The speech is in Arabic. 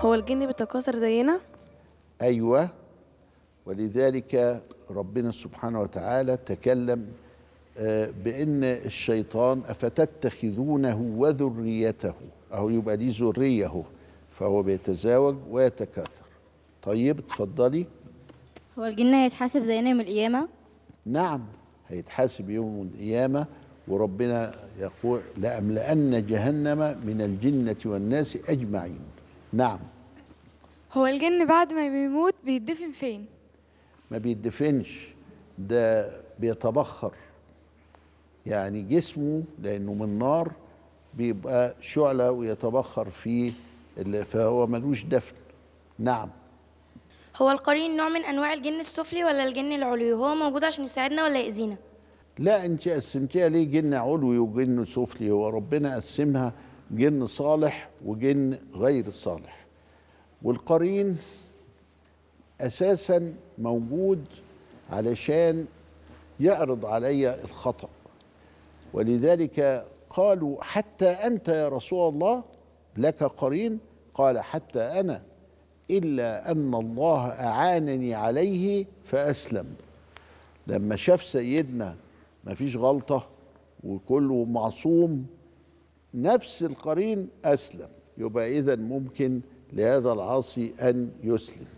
هو الجن بيتكاثر زينا ايوه ولذلك ربنا سبحانه وتعالى تكلم آه، بان الشيطان افتتخذونه وذريته اهو يبقى ليه ذريه اهو فهو بيتزاوج ويتكاثر طيب اتفضلي هو الجن هيتحاسب زينا يوم القيامه نعم هيتحاسب يوم القيامه وربنا يقول لأملأن جهنم من الجنة والناس أجمعين نعم هو الجن بعد ما بيموت بيدفن فين؟ ما بيدفنش ده بيتبخر يعني جسمه لأنه من نار بيبقى شعلة ويتبخر فيه فهو ملوش دفن نعم هو القرين نوع من أنواع الجن السفلي ولا الجن العلوي هو موجود عشان يساعدنا ولا يأذينا لا انت قسمتيها ليه جن علوي وجن سفلي هو ربنا قسمها جن صالح وجن غير صالح والقرين اساسا موجود علشان يعرض علي الخطا ولذلك قالوا حتى انت يا رسول الله لك قرين قال حتى انا الا ان الله اعانني عليه فاسلم لما شاف سيدنا مفيش غلطه وكله معصوم نفس القرين أسلم يبقى إذا ممكن لهذا العاصي أن يسلم